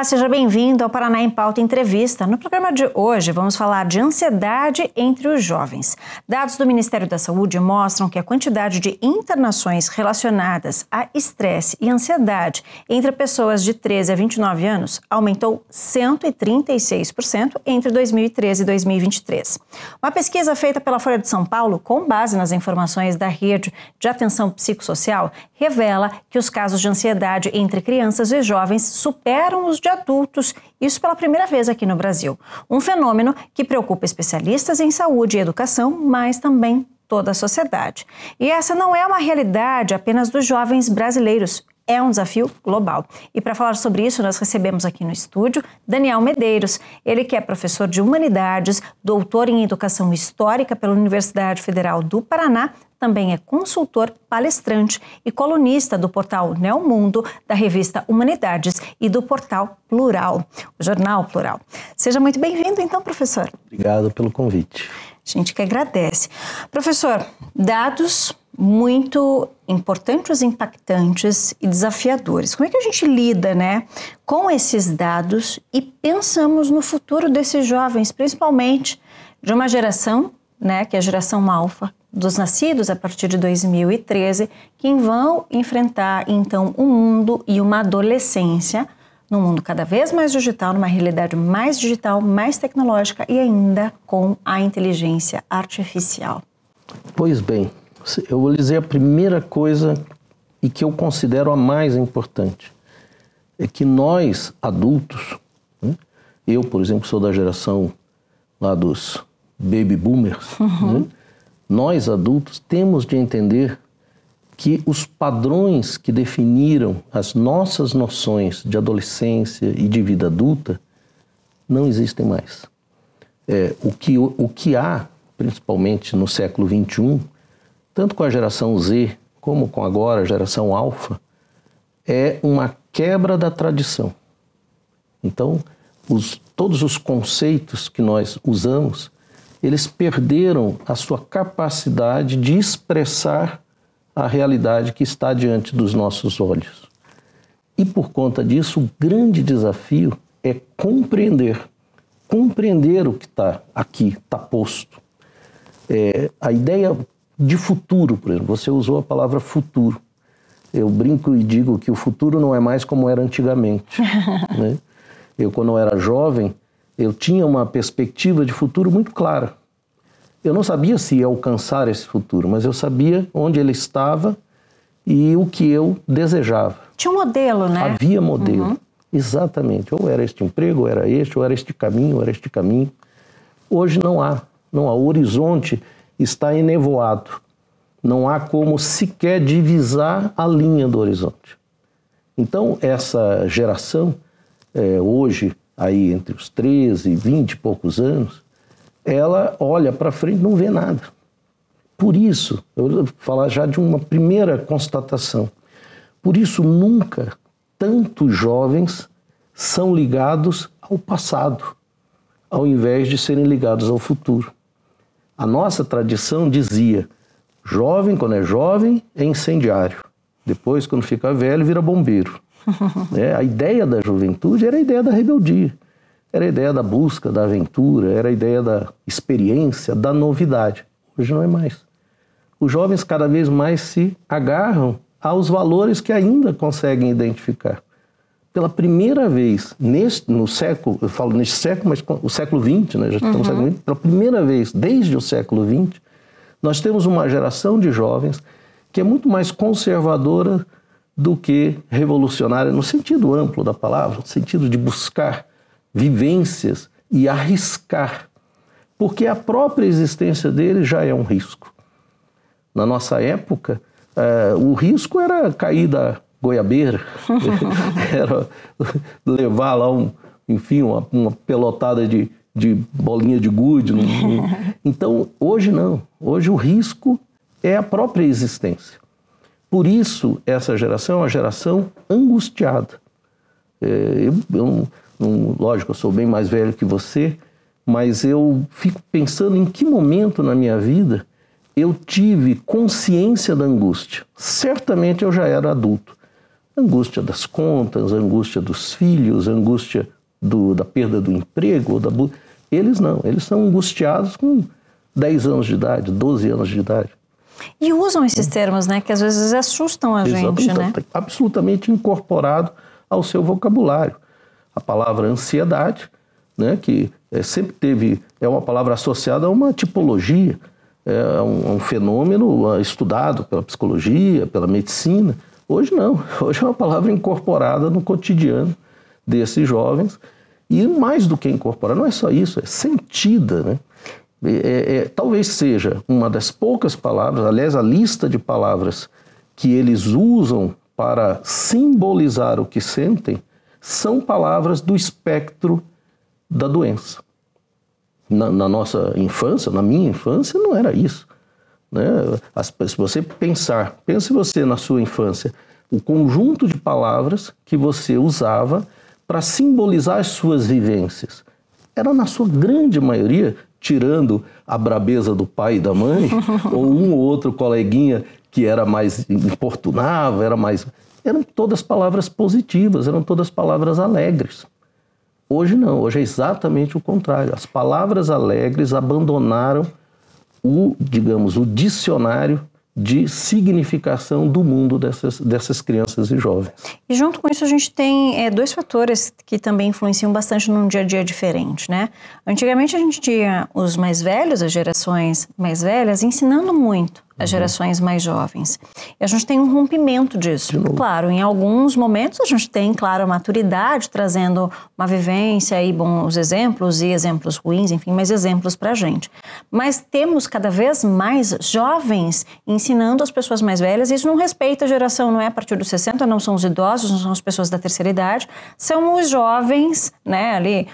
Olá, seja bem-vindo ao Paraná em Pauta Entrevista. No programa de hoje, vamos falar de ansiedade entre os jovens. Dados do Ministério da Saúde mostram que a quantidade de internações relacionadas a estresse e ansiedade entre pessoas de 13 a 29 anos aumentou 136% entre 2013 e 2023. Uma pesquisa feita pela Folha de São Paulo, com base nas informações da rede de atenção psicossocial, revela que os casos de ansiedade entre crianças e jovens superam os de adultos, isso pela primeira vez aqui no Brasil. Um fenômeno que preocupa especialistas em saúde e educação, mas também toda a sociedade. E essa não é uma realidade apenas dos jovens brasileiros, é um desafio global. E para falar sobre isso, nós recebemos aqui no estúdio Daniel Medeiros, ele que é professor de humanidades, doutor em educação histórica pela Universidade Federal do Paraná, também é consultor, palestrante e colunista do portal Neomundo, da revista Humanidades e do portal Plural, o jornal Plural. Seja muito bem-vindo, então, professor. Obrigado pelo convite. A gente que agradece. Professor, dados muito importantes, impactantes e desafiadores. Como é que a gente lida, né, com esses dados e pensamos no futuro desses jovens, principalmente de uma geração, né, que é a geração alfa, dos nascidos a partir de 2013, que vão enfrentar então um mundo e uma adolescência num mundo cada vez mais digital, numa realidade mais digital, mais tecnológica e ainda com a inteligência artificial. Pois bem, eu vou dizer a primeira coisa e que eu considero a mais importante é que nós adultos, né? eu por exemplo sou da geração lá dos baby boomers, né, uhum. né? nós adultos temos de entender que os padrões que definiram as nossas noções de adolescência e de vida adulta não existem mais. É, o, que, o, o que há, principalmente no século XXI, tanto com a geração Z como com agora a geração alfa, é uma quebra da tradição. Então, os, todos os conceitos que nós usamos, eles perderam a sua capacidade de expressar a realidade que está diante dos nossos olhos. E por conta disso, o grande desafio é compreender, compreender o que está aqui, está posto. É, a ideia de futuro, por exemplo. Você usou a palavra futuro. Eu brinco e digo que o futuro não é mais como era antigamente. né? Eu, quando eu era jovem, eu tinha uma perspectiva de futuro muito clara. Eu não sabia se ia alcançar esse futuro, mas eu sabia onde ele estava e o que eu desejava. Tinha um modelo, né? Havia modelo. Uhum. Exatamente. Ou era este emprego, ou era este, ou era este caminho, ou era este caminho. Hoje não há. Não há. horizonte está enevoado. Não há como sequer divisar a linha do horizonte. Então, essa geração, é, hoje, aí entre os 13 e 20 e poucos anos, ela olha para frente e não vê nada. Por isso, eu vou falar já de uma primeira constatação. Por isso, nunca tantos jovens são ligados ao passado, ao invés de serem ligados ao futuro. A nossa tradição dizia: jovem, quando é jovem, é incendiário. Depois, quando fica velho, vira bombeiro. é, a ideia da juventude era a ideia da rebeldia, era a ideia da busca, da aventura, era a ideia da experiência, da novidade. Hoje não é mais. Os jovens cada vez mais se agarram aos valores que ainda conseguem identificar pela primeira vez neste, no século, eu falo neste século, mas o século XX, né? já estamos uhum. no século XX, pela primeira vez desde o século XX, nós temos uma geração de jovens que é muito mais conservadora do que revolucionária, no sentido amplo da palavra, no sentido de buscar vivências e arriscar, porque a própria existência dele já é um risco. Na nossa época, eh, o risco era cair da goiabeira, era levar lá, um, enfim, uma, uma pelotada de, de bolinha de gude. Então, hoje não. Hoje o risco é a própria existência. Por isso, essa geração é uma geração angustiada. É, eu, eu, lógico, eu sou bem mais velho que você, mas eu fico pensando em que momento na minha vida eu tive consciência da angústia. Certamente eu já era adulto, angústia das contas, angústia dos filhos, angústia do, da perda do emprego. Da, eles não, eles são angustiados com 10 anos de idade, 12 anos de idade. E usam esses termos, né, que às vezes assustam a Exatamente, gente, né? Absolutamente incorporado ao seu vocabulário. A palavra ansiedade, né, que é, sempre teve, é uma palavra associada a uma tipologia, é um, um fenômeno eh, estudado pela psicologia, pela medicina, Hoje não, hoje é uma palavra incorporada no cotidiano desses jovens e mais do que incorporada, não é só isso, é sentida, né? É, é, é, talvez seja uma das poucas palavras, aliás, a lista de palavras que eles usam para simbolizar o que sentem são palavras do espectro da doença. Na, na nossa infância, na minha infância, não era isso. Né? se você pensar, pense você na sua infância, o conjunto de palavras que você usava para simbolizar as suas vivências. Era, na sua grande maioria, tirando a brabeza do pai e da mãe, ou um ou outro coleguinha que era mais importunava, era mais. Eram todas palavras positivas, eram todas palavras alegres. Hoje não, hoje é exatamente o contrário. As palavras alegres abandonaram o, digamos, o dicionário de significação do mundo dessas, dessas crianças e jovens. E junto com isso a gente tem é, dois fatores que também influenciam bastante num dia a dia diferente, né? Antigamente a gente tinha os mais velhos, as gerações mais velhas, ensinando muito as uhum. gerações mais jovens. E a gente tem um rompimento disso. Claro, em alguns momentos a gente tem, claro, a maturidade trazendo uma vivência e bons exemplos e exemplos ruins, enfim, mas exemplos para a gente. Mas temos cada vez mais jovens ensinando as pessoas mais velhas. Isso não respeita a geração, não é a partir dos 60, não são os idosos, não são as pessoas da terceira idade, são os jovens, né, ali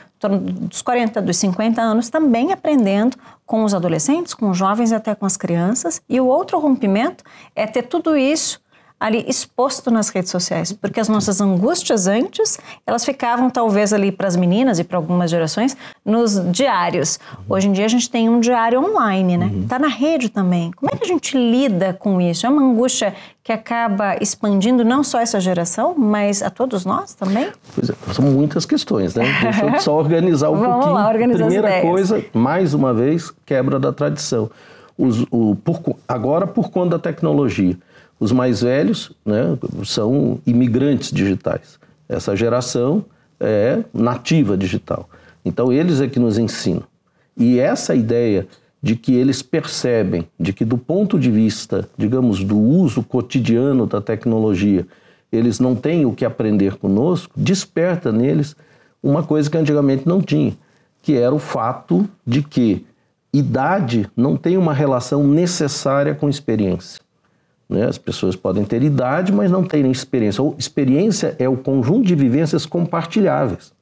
dos 40, dos 50 anos, também aprendendo com os adolescentes, com os jovens e até com as crianças. E o outro rompimento é ter tudo isso ali exposto nas redes sociais, porque as nossas angústias antes, elas ficavam talvez ali para as meninas e para algumas gerações nos diários. Hoje em dia a gente tem um diário online, né? Está uhum. na rede também. Como é que a gente lida com isso? É uma angústia que acaba expandindo não só essa geração, mas a todos nós também? Pois é, são muitas questões, né? Deixa eu só organizar um Vamos pouquinho. Lá, organizar Primeira coisa, mais uma vez, quebra da tradição. Os, o, por, agora por conta da tecnologia. Os mais velhos né, são imigrantes digitais. Essa geração é nativa digital. Então, eles é que nos ensinam. E essa ideia de que eles percebem, de que do ponto de vista, digamos, do uso cotidiano da tecnologia, eles não têm o que aprender conosco, desperta neles uma coisa que antigamente não tinha, que era o fato de que idade não tem uma relação necessária com experiência. Né? As pessoas podem ter idade, mas não terem experiência. Ou experiência é o conjunto de vivências compartilháveis.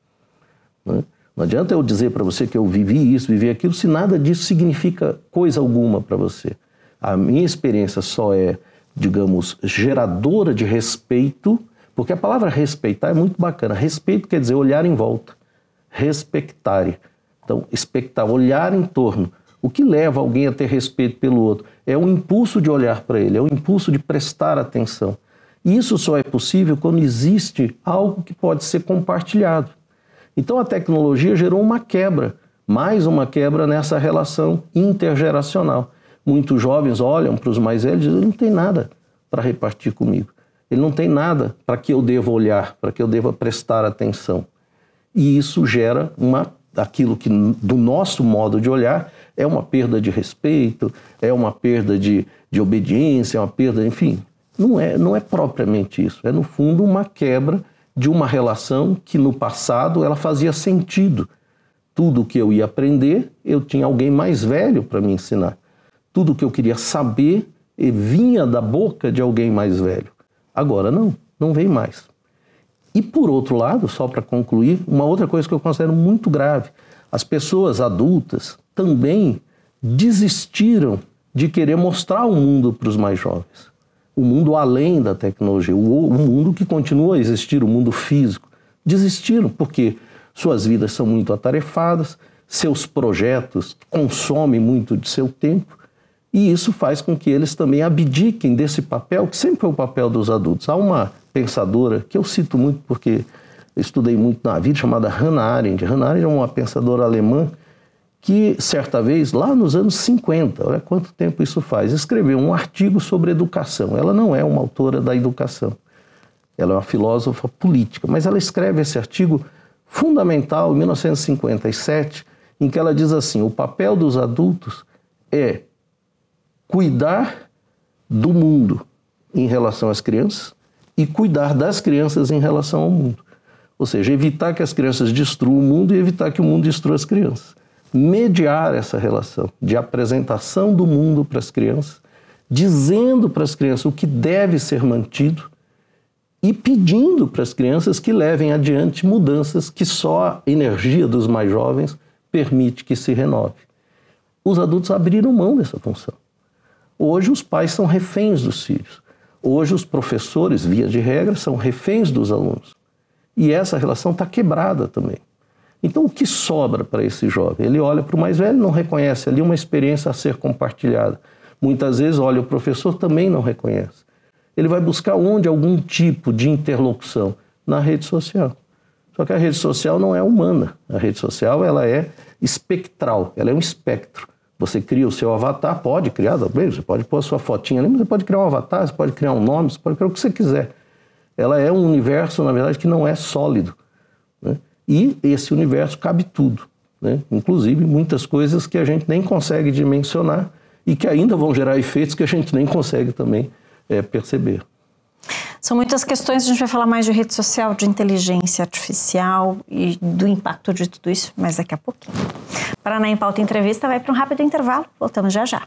Né? Não adianta eu dizer para você que eu vivi isso, vivi aquilo, se nada disso significa coisa alguma para você. A minha experiência só é, digamos, geradora de respeito, porque a palavra respeitar é muito bacana. Respeito quer dizer olhar em volta, respectare. Então, expectar, olhar em torno. O que leva alguém a ter respeito pelo outro? É um impulso de olhar para ele, é um impulso de prestar atenção. E isso só é possível quando existe algo que pode ser compartilhado. Então a tecnologia gerou uma quebra, mais uma quebra nessa relação intergeracional. Muitos jovens olham para os mais velhos e dizem: ele não tem nada para repartir comigo. Ele não tem nada para que eu deva olhar, para que eu deva prestar atenção. E isso gera uma, aquilo que, do nosso modo de olhar, é uma perda de respeito, é uma perda de, de obediência, é uma perda, enfim. Não é, não é propriamente isso. É, no fundo, uma quebra de uma relação que no passado ela fazia sentido. Tudo que eu ia aprender, eu tinha alguém mais velho para me ensinar. Tudo que eu queria saber vinha da boca de alguém mais velho. Agora não, não vem mais. E por outro lado, só para concluir, uma outra coisa que eu considero muito grave: as pessoas adultas também desistiram de querer mostrar o mundo para os mais jovens. O mundo além da tecnologia, o, mundo que continua a existir, o mundo físico. Desistiram porque suas vidas são muito atarefadas, seus projetos consomem muito de seu tempo, e isso faz com que eles também abdiquem desse papel, que sempre foi o papel dos adultos. Há uma pensadora que eu cito muito porque estudei muito na vida, chamada Hannah Arendt. Hannah Arendt é uma pensadora alemã que certa vez, lá nos anos 50, olha quanto tempo isso faz, escreveu um artigo sobre educação. Ela não é uma autora da educação, ela é uma filósofa política, mas ela escreve esse artigo fundamental em 1957, em que ela diz assim: o papel dos adultos é cuidar do mundo em relação às crianças e cuidar das crianças em relação ao mundo. Ou seja, evitar que as crianças destruam o mundo e evitar que o mundo destrua as crianças mediar essa relação de apresentação do mundo para as crianças, dizendo para as crianças o que deve ser mantido e pedindo para as crianças que levem adiante mudanças que só a energia dos mais jovens permite que se renove. Os adultos abriram mão dessa função. Hoje os pais são reféns dos filhos. Hoje os professores, via de regra, são reféns dos alunos. E essa relação está quebrada também. Então, o que sobra para esse jovem? Ele olha para o mais velho, não reconhece ali uma experiência a ser compartilhada. Muitas vezes, olha, o professor também não reconhece. Ele vai buscar onde algum tipo de interlocução? Na rede social. Só que a rede social não é humana. A rede social ela é espectral, ela é um espectro. Você cria o seu avatar, pode criar também, você pode pôr a sua fotinha ali, mas você pode criar um avatar, você pode criar um nome, você pode criar o que você quiser. Ela é um universo, na verdade, que não é sólido e esse universo cabe tudo, né? inclusive muitas coisas que a gente nem consegue dimensionar e que ainda vão gerar efeitos que a gente nem consegue também é, perceber. São muitas questões, a gente vai falar mais de rede social, de inteligência artificial e do impacto de tudo isso, mas daqui a pouquinho. Paraná em Pauta Entrevista vai para um rápido intervalo, voltamos já já.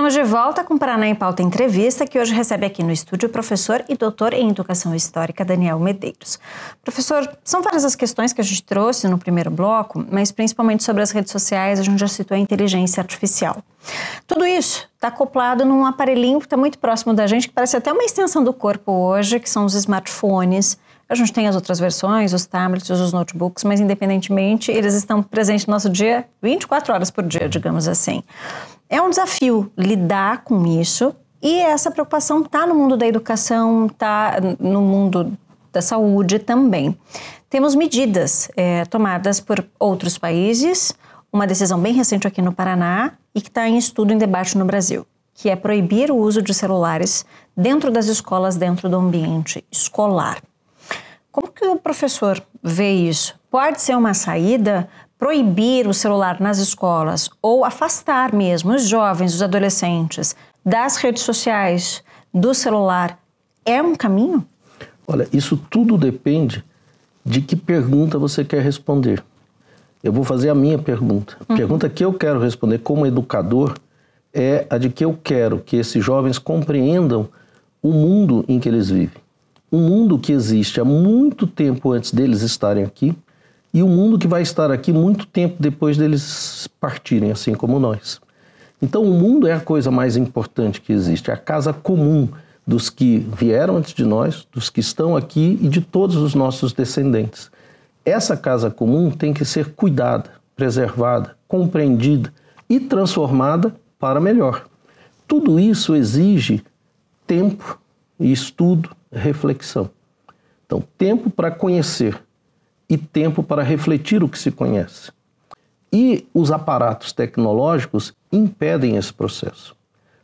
Estamos de volta com Paraná em Pauta Entrevista, que hoje recebe aqui no estúdio o professor e doutor em Educação Histórica, Daniel Medeiros. Professor, são várias as questões que a gente trouxe no primeiro bloco, mas principalmente sobre as redes sociais, a gente já citou a inteligência artificial. Tudo isso está acoplado num aparelhinho que está muito próximo da gente, que parece até uma extensão do corpo hoje, que são os smartphones, a gente tem as outras versões, os tablets, os notebooks, mas independentemente, eles estão presentes no nosso dia 24 horas por dia, digamos assim. É um desafio lidar com isso e essa preocupação está no mundo da educação, está no mundo da saúde também. Temos medidas é, tomadas por outros países, uma decisão bem recente aqui no Paraná e que está em estudo em debate no Brasil, que é proibir o uso de celulares dentro das escolas, dentro do ambiente escolar. Como que o professor vê isso? Pode ser uma saída proibir o celular nas escolas ou afastar mesmo os jovens, os adolescentes das redes sociais, do celular, é um caminho? Olha, isso tudo depende de que pergunta você quer responder. Eu vou fazer a minha pergunta. A uhum. pergunta que eu quero responder como educador é a de que eu quero que esses jovens compreendam o mundo em que eles vivem um mundo que existe há muito tempo antes deles estarem aqui e um mundo que vai estar aqui muito tempo depois deles partirem, assim como nós. Então, o mundo é a coisa mais importante que existe, é a casa comum dos que vieram antes de nós, dos que estão aqui e de todos os nossos descendentes. Essa casa comum tem que ser cuidada, preservada, compreendida e transformada para melhor. Tudo isso exige tempo e estudo reflexão. Então, tempo para conhecer e tempo para refletir o que se conhece. E os aparatos tecnológicos impedem esse processo.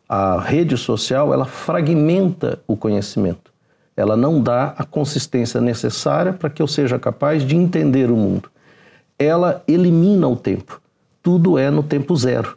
A rede social, ela fragmenta o conhecimento. Ela não dá a consistência necessária para que eu seja capaz de entender o mundo. Ela elimina o tempo. Tudo é no tempo zero.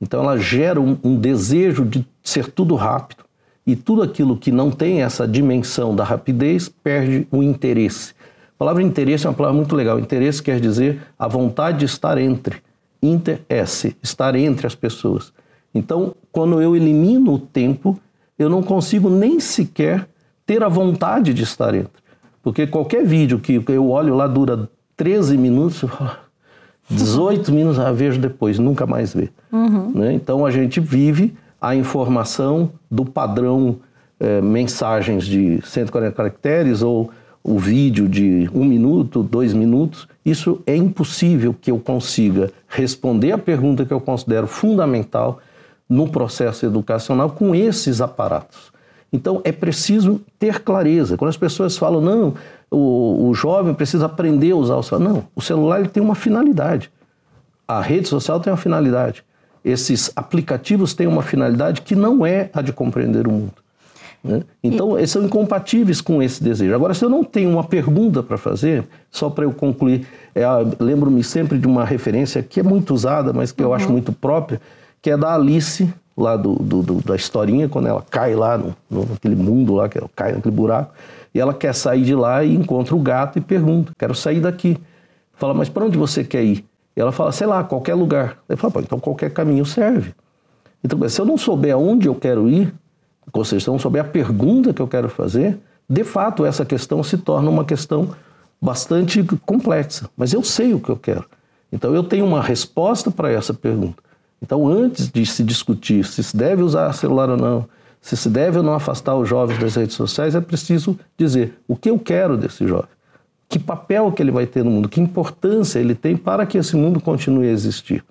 Então ela gera um, um desejo de ser tudo rápido, e tudo aquilo que não tem essa dimensão da rapidez perde o interesse. A palavra interesse é uma palavra muito legal. Interesse quer dizer a vontade de estar entre. Inter é, S, estar entre as pessoas. Então, quando eu elimino o tempo, eu não consigo nem sequer ter a vontade de estar entre. Porque qualquer vídeo que eu olho lá dura 13 minutos, 18 minutos, a vejo depois, nunca mais vê. Uhum. Né? Então a gente vive a informação do padrão é, mensagens de 140 caracteres ou o vídeo de um minuto, dois minutos, isso é impossível que eu consiga responder a pergunta que eu considero fundamental no processo educacional com esses aparatos. Então é preciso ter clareza. Quando as pessoas falam, não, o, o jovem precisa aprender a usar o celular. Não, o celular ele tem uma finalidade. A rede social tem uma finalidade esses aplicativos têm uma finalidade que não é a de compreender o mundo. Né? Então, eles são incompatíveis com esse desejo. Agora, se eu não tenho uma pergunta para fazer, só para eu concluir, é, ah, lembro-me sempre de uma referência que é muito usada, mas que eu uhum. acho muito própria, que é da Alice, lá do, do, do, da historinha, quando ela cai lá no, no, naquele mundo lá, que ela cai naquele buraco, e ela quer sair de lá e encontra o gato e pergunta: quero sair daqui. Fala, mas para onde você quer ir? E ela fala, sei lá, qualquer lugar. Eu falo, então qualquer caminho serve. Então, se eu não souber aonde eu quero ir, ou seja, se eu não souber a pergunta que eu quero fazer, de fato essa questão se torna uma questão bastante complexa. Mas eu sei o que eu quero. Então eu tenho uma resposta para essa pergunta. Então, antes de se discutir se se deve usar celular ou não, se se deve ou não afastar os jovens das redes sociais, é preciso dizer o que eu quero desse jovem que papel que ele vai ter no mundo, que importância ele tem para que esse mundo continue a existir.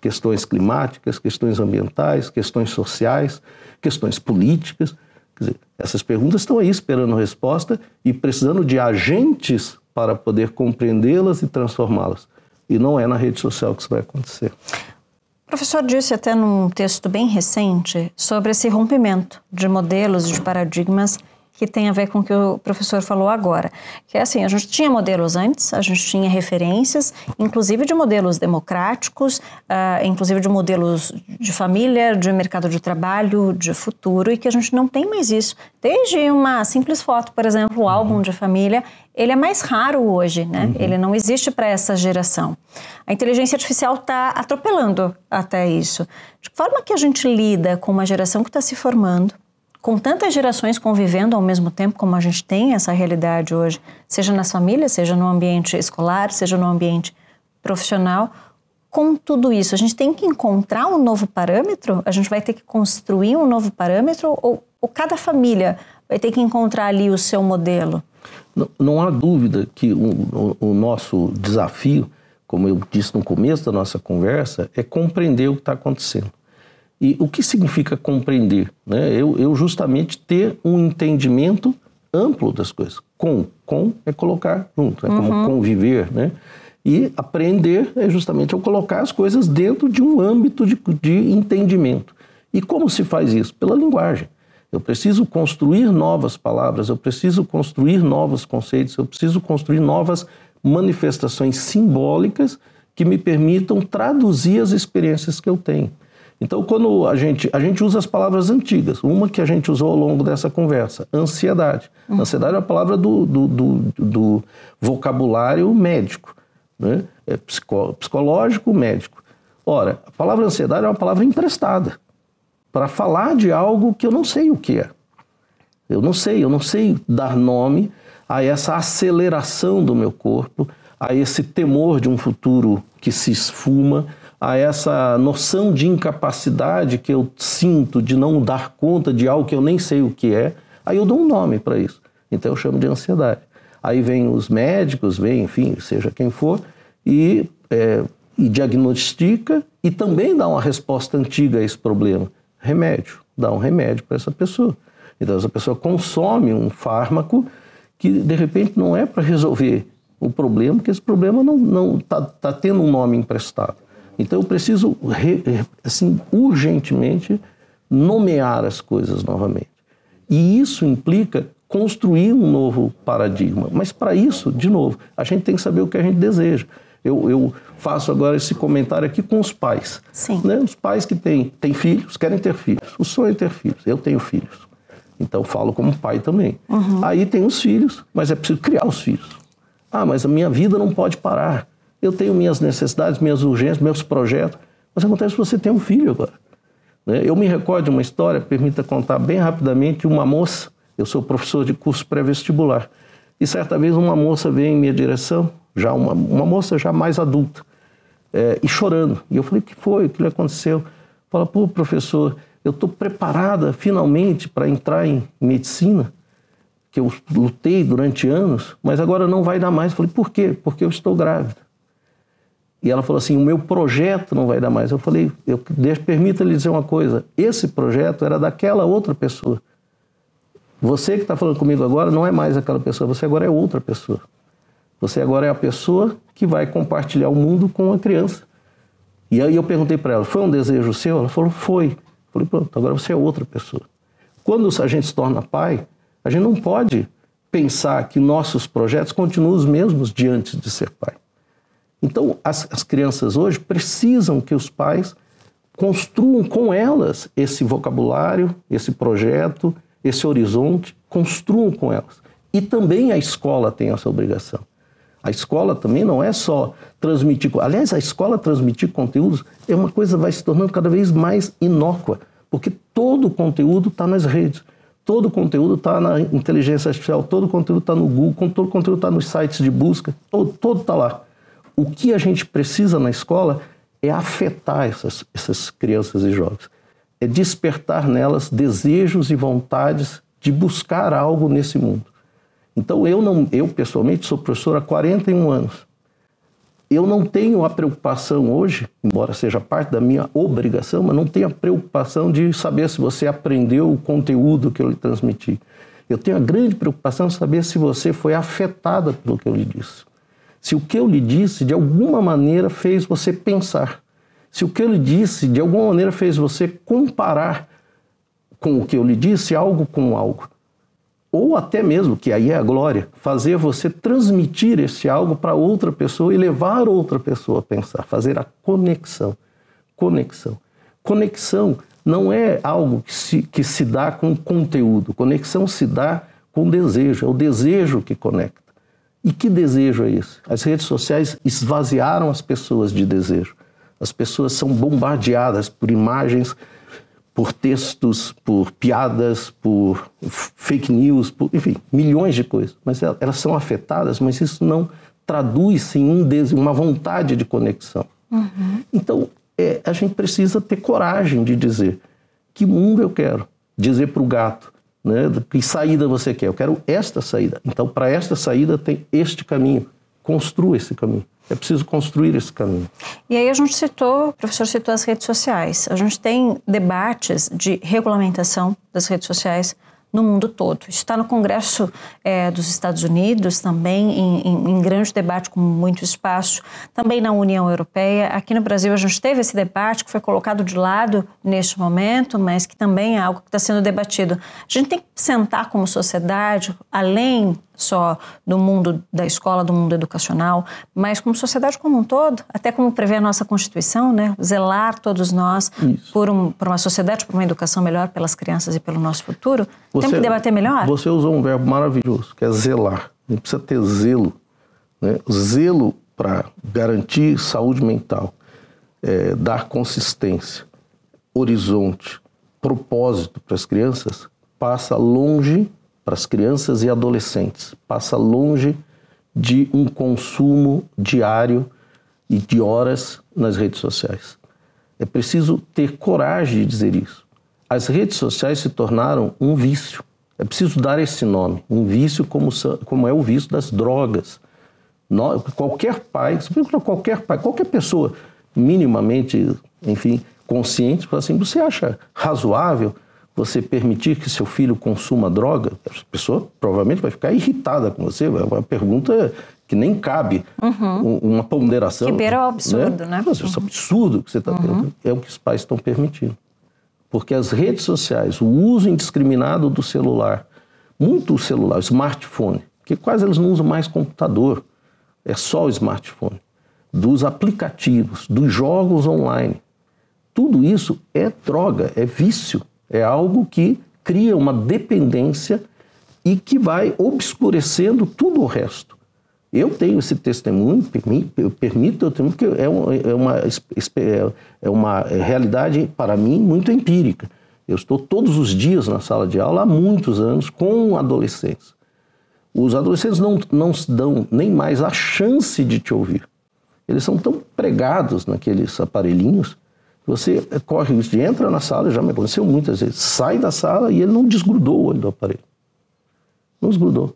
Questões climáticas, questões ambientais, questões sociais, questões políticas. Dizer, essas perguntas estão aí esperando resposta e precisando de agentes para poder compreendê-las e transformá-las. E não é na rede social que isso vai acontecer. O professor disse até num texto bem recente sobre esse rompimento de modelos, e de paradigmas que tem a ver com o que o professor falou agora. Que é assim, a gente tinha modelos antes, a gente tinha referências, inclusive de modelos democráticos, uh, inclusive de modelos de família, de mercado de trabalho, de futuro, e que a gente não tem mais isso. Desde uma simples foto, por exemplo, o uhum. álbum de família, ele é mais raro hoje, né? Uhum. Ele não existe para essa geração. A inteligência artificial está atropelando até isso. De forma que a gente lida com uma geração que está se formando, com tantas gerações convivendo ao mesmo tempo, como a gente tem essa realidade hoje, seja nas famílias, seja no ambiente escolar, seja no ambiente profissional, com tudo isso, a gente tem que encontrar um novo parâmetro? A gente vai ter que construir um novo parâmetro? Ou, ou cada família vai ter que encontrar ali o seu modelo? Não, não há dúvida que o, o, o nosso desafio, como eu disse no começo da nossa conversa, é compreender o que está acontecendo. E o que significa compreender? Né? Eu, eu, justamente ter um entendimento amplo das coisas. Com, com é colocar junto, é uhum. como conviver, né? E aprender é justamente eu colocar as coisas dentro de um âmbito de, de entendimento. E como se faz isso? Pela linguagem. Eu preciso construir novas palavras, eu preciso construir novos conceitos, eu preciso construir novas manifestações simbólicas que me permitam traduzir as experiências que eu tenho. Então, quando a gente, a gente usa as palavras antigas, uma que a gente usou ao longo dessa conversa, ansiedade. Uhum. Ansiedade é uma palavra do, do, do, do vocabulário médico, né? é psicológico médico. Ora, a palavra ansiedade é uma palavra emprestada para falar de algo que eu não sei o que é. Eu não sei, eu não sei dar nome a essa aceleração do meu corpo, a esse temor de um futuro que se esfuma, a essa noção de incapacidade que eu sinto de não dar conta de algo que eu nem sei o que é, aí eu dou um nome para isso. Então eu chamo de ansiedade. Aí vem os médicos, vem, enfim, seja quem for, e, é, e diagnostica e também dá uma resposta antiga a esse problema. Remédio, dá um remédio para essa pessoa. Então essa pessoa consome um fármaco que de repente não é para resolver o problema, porque esse problema não está não tá, tá tendo um nome emprestado. Então eu preciso, assim, urgentemente nomear as coisas novamente. E isso implica construir um novo paradigma. Mas para isso, de novo, a gente tem que saber o que a gente deseja. Eu, eu faço agora esse comentário aqui com os pais. Sim. Né? Os pais que têm, têm filhos, querem ter filhos. O sonho é ter filhos. Eu tenho filhos. Então falo como pai também. Uhum. Aí tem os filhos, mas é preciso criar os filhos. Ah, mas a minha vida não pode parar. Eu tenho minhas necessidades, minhas urgências, meus projetos. Mas acontece que você tem um filho agora. Né? Eu me recordo de uma história, permita contar bem rapidamente, uma moça. Eu sou professor de curso pré-vestibular. E certa vez uma moça veio em minha direção, já uma, uma moça já mais adulta, é, e chorando. E eu falei, o que foi? O que lhe aconteceu? Fala, pô, professor, eu estou preparada finalmente para entrar em medicina, que eu lutei durante anos, mas agora não vai dar mais. Eu falei, por quê? Porque eu estou grávida. E ela falou assim: o meu projeto não vai dar mais. Eu falei: eu, permita lhe dizer uma coisa. Esse projeto era daquela outra pessoa. Você que está falando comigo agora não é mais aquela pessoa, você agora é outra pessoa. Você agora é a pessoa que vai compartilhar o mundo com a criança. E aí eu perguntei para ela: foi um desejo seu? Ela falou: foi. Eu falei: pronto, agora você é outra pessoa. Quando a gente se torna pai, a gente não pode pensar que nossos projetos continuam os mesmos diante de ser pai. Então, as, as crianças hoje precisam que os pais construam com elas esse vocabulário, esse projeto, esse horizonte, construam com elas. E também a escola tem essa obrigação. A escola também não é só transmitir. Aliás, a escola transmitir conteúdos é uma coisa que vai se tornando cada vez mais inócua, porque todo o conteúdo está nas redes, todo o conteúdo está na inteligência artificial, todo o conteúdo está no Google, todo o conteúdo está nos sites de busca, todo está lá o que a gente precisa na escola é afetar essas, essas crianças e jovens, é despertar nelas desejos e vontades de buscar algo nesse mundo. Então eu não, eu pessoalmente sou professor há 41 anos. Eu não tenho a preocupação hoje, embora seja parte da minha obrigação, mas não tenho a preocupação de saber se você aprendeu o conteúdo que eu lhe transmiti. Eu tenho a grande preocupação de saber se você foi afetada pelo que eu lhe disse se o que eu lhe disse de alguma maneira fez você pensar, se o que eu lhe disse de alguma maneira fez você comparar com o que eu lhe disse algo com algo, ou até mesmo, que aí é a glória, fazer você transmitir esse algo para outra pessoa e levar outra pessoa a pensar, fazer a conexão. Conexão. Conexão não é algo que se, que se dá com conteúdo, conexão se dá com desejo, é o desejo que conecta. E que desejo é esse? As redes sociais esvaziaram as pessoas de desejo. As pessoas são bombardeadas por imagens, por textos, por piadas, por fake news, por, enfim, milhões de coisas. Mas elas são afetadas, mas isso não traduz em um uma vontade de conexão. Uhum. Então, é, a gente precisa ter coragem de dizer que mundo eu quero. Dizer para o gato, né? Que saída você quer? Eu quero esta saída. Então, para esta saída, tem este caminho. Construa esse caminho. É preciso construir esse caminho. E aí a gente citou, o professor citou as redes sociais. A gente tem debates de regulamentação das redes sociais no mundo todo. Está no Congresso é, dos Estados Unidos, também em, em, em, grande debate com muito espaço, também na União Europeia. Aqui no Brasil a gente teve esse debate que foi colocado de lado neste momento, mas que também é algo que está sendo debatido. A gente tem que sentar como sociedade, além só do mundo da escola, do mundo educacional, mas como sociedade como um todo, até como prevê a nossa Constituição, né? zelar todos nós por, um, por, uma sociedade, por uma educação melhor pelas crianças e pelo nosso futuro, você, temos que debater melhor. Você usou um verbo maravilhoso, que é zelar. Não precisa ter zelo. Né? Zelo para garantir saúde mental, é, dar consistência, horizonte, propósito para as crianças, passa longe para as crianças e adolescentes, passa longe de um consumo diário e de horas nas redes sociais. É preciso ter coragem de dizer isso. As redes sociais se tornaram um vício. É preciso dar esse nome, um vício como, como é o vício das drogas. qualquer pai, qualquer pai, qualquer pessoa minimamente, enfim, consciente, fala assim: você acha razoável você permitir que seu filho consuma droga, a pessoa provavelmente vai ficar irritada com você. É uma pergunta que nem cabe uhum. uma ponderação. Que beira o né? absurdo, né? né? Mas isso é um uhum. absurdo que você está uhum. tendo. É o que os pais estão permitindo. Porque as redes sociais, o uso indiscriminado do celular, muito o celular, o smartphone, que quase eles não usam mais computador, é só o smartphone, dos aplicativos, dos jogos online. Tudo isso é droga, é vício. É algo que cria uma dependência e que vai obscurecendo tudo o resto. Eu tenho esse testemunho, permito, eu tenho que é, é uma, é, é uma realidade para mim muito empírica. Eu estou todos os dias na sala de aula há muitos anos com adolescentes. Os adolescentes não, não se dão nem mais a chance de te ouvir. Eles são tão pregados naqueles aparelhinhos você corre o de na sala, já me aconteceu muitas vezes, sai da sala e ele não desgrudou o olho do aparelho. Não desgrudou.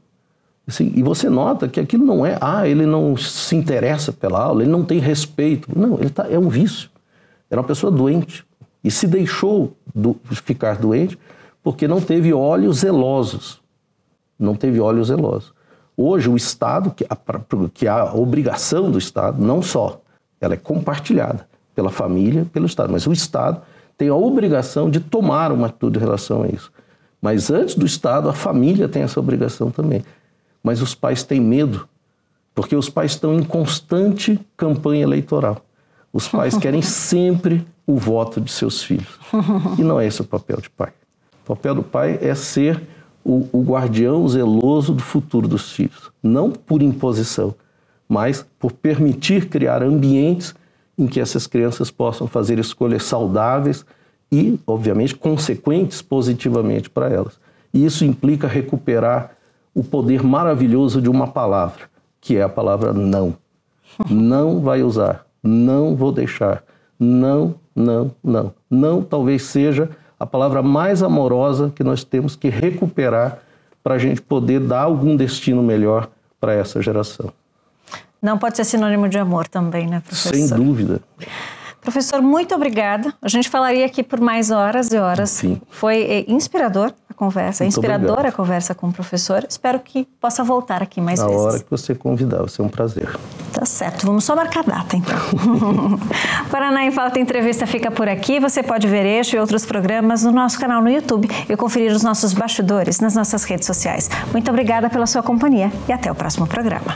Assim, e você nota que aquilo não é, ah, ele não se interessa pela aula, ele não tem respeito. Não, ele tá, é um vício. Era uma pessoa doente. E se deixou do, ficar doente porque não teve olhos zelosos. Não teve olhos zelosos. Hoje, o Estado, que a, que a obrigação do Estado, não só, ela é compartilhada pela família, pelo Estado. Mas o Estado tem a obrigação de tomar uma atitude em relação a isso. Mas antes do Estado, a família tem essa obrigação também. Mas os pais têm medo, porque os pais estão em constante campanha eleitoral. Os pais querem sempre o voto de seus filhos. E não é esse o papel de pai. O papel do pai é ser o, o guardião zeloso do futuro dos filhos. Não por imposição, mas por permitir criar ambientes em que essas crianças possam fazer escolhas saudáveis e, obviamente, consequentes positivamente para elas. E isso implica recuperar o poder maravilhoso de uma palavra, que é a palavra não. Não vai usar, não vou deixar, não, não, não. Não talvez seja a palavra mais amorosa que nós temos que recuperar para a gente poder dar algum destino melhor para essa geração. Não pode ser sinônimo de amor também, né, professor? Sem dúvida. Professor, muito obrigada. A gente falaria aqui por mais horas e horas. Sim. Foi eh, inspirador a conversa, muito inspiradora obrigado. a conversa com o professor. Espero que possa voltar aqui mais Na vezes. Na hora que você convidar, vai ser um prazer. Tá certo, vamos só marcar data então. Paraná em Falta Entrevista fica por aqui. Você pode ver este e outros programas no nosso canal no YouTube e conferir os nossos bastidores nas nossas redes sociais. Muito obrigada pela sua companhia e até o próximo programa.